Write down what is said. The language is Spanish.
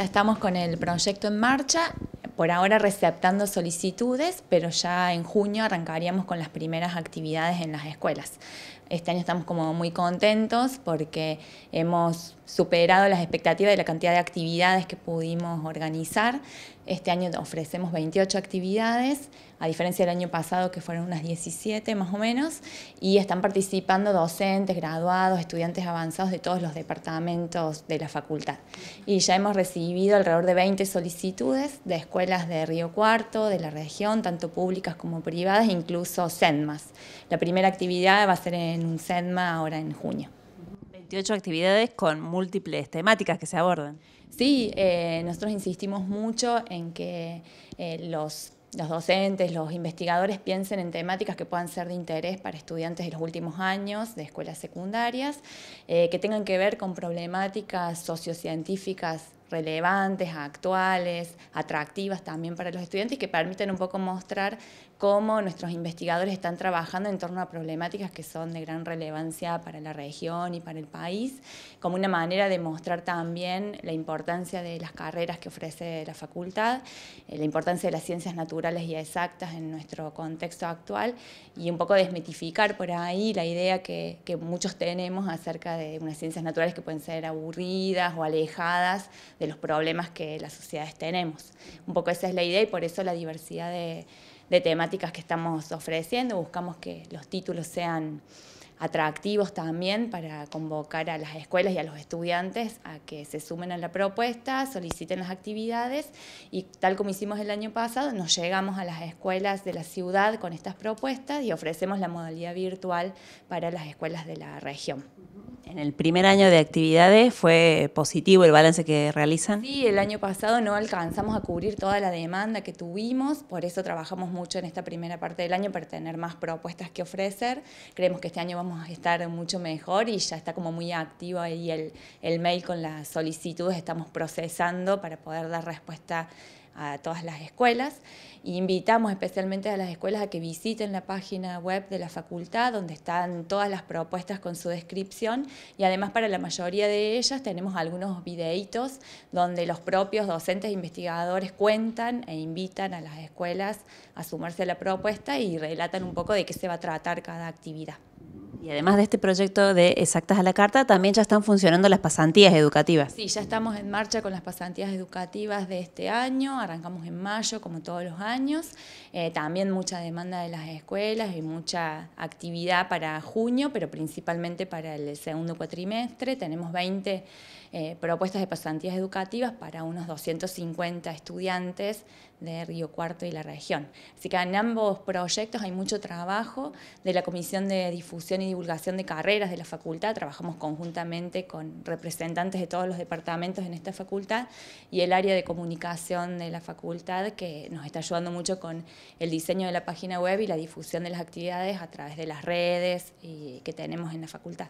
Ya estamos con el proyecto en marcha, por ahora receptando solicitudes, pero ya en junio arrancaríamos con las primeras actividades en las escuelas. Este año estamos como muy contentos porque hemos superado las expectativas de la cantidad de actividades que pudimos organizar. Este año ofrecemos 28 actividades, a diferencia del año pasado que fueron unas 17 más o menos, y están participando docentes, graduados, estudiantes avanzados de todos los departamentos de la facultad. Y ya hemos recibido alrededor de 20 solicitudes de escuelas de Río Cuarto, de la región, tanto públicas como privadas, incluso CENMAS. La primera actividad va a ser en un CENMA ahora en junio actividades con múltiples temáticas que se abordan. Sí, eh, nosotros insistimos mucho en que eh, los docentes, los investigadores piensen en temáticas que puedan ser de interés para estudiantes de los últimos años de escuelas secundarias, eh, que tengan que ver con problemáticas sociocientíficas relevantes, actuales, atractivas también para los estudiantes y que permiten un poco mostrar cómo nuestros investigadores están trabajando en torno a problemáticas que son de gran relevancia para la región y para el país, como una manera de mostrar también la importancia de las carreras que ofrece la facultad, eh, la importancia de las ciencias naturales y exactas en nuestro contexto actual y un poco desmitificar por ahí la idea que, que muchos tenemos acerca de unas ciencias naturales que pueden ser aburridas o alejadas de los problemas que las sociedades tenemos. Un poco esa es la idea y por eso la diversidad de de temáticas que estamos ofreciendo. Buscamos que los títulos sean atractivos también para convocar a las escuelas y a los estudiantes a que se sumen a la propuesta, soliciten las actividades y tal como hicimos el año pasado, nos llegamos a las escuelas de la ciudad con estas propuestas y ofrecemos la modalidad virtual para las escuelas de la región. En el primer año de actividades fue positivo el balance que realizan. Sí, el año pasado no alcanzamos a cubrir toda la demanda que tuvimos, por eso trabajamos mucho en esta primera parte del año para tener más propuestas que ofrecer. Creemos que este año vamos estar mucho mejor y ya está como muy activo ahí el, el mail con las solicitudes, estamos procesando para poder dar respuesta a todas las escuelas invitamos especialmente a las escuelas a que visiten la página web de la facultad donde están todas las propuestas con su descripción y además para la mayoría de ellas tenemos algunos videitos donde los propios docentes e investigadores cuentan e invitan a las escuelas a sumarse a la propuesta y relatan un poco de qué se va a tratar cada actividad. Y además de este proyecto de Exactas a la Carta, también ya están funcionando las pasantías educativas. Sí, ya estamos en marcha con las pasantías educativas de este año, arrancamos en mayo como todos los años, eh, también mucha demanda de las escuelas y mucha actividad para junio, pero principalmente para el segundo cuatrimestre. Tenemos 20 eh, propuestas de pasantías educativas para unos 250 estudiantes de Río Cuarto y la región. Así que en ambos proyectos hay mucho trabajo de la Comisión de Difusión y Divulgación de Carreras de la Facultad, trabajamos conjuntamente con representantes de todos los departamentos en esta facultad y el área de comunicación de la facultad que nos está ayudando mucho con el diseño de la página web y la difusión de las actividades a través de las redes que tenemos en la facultad.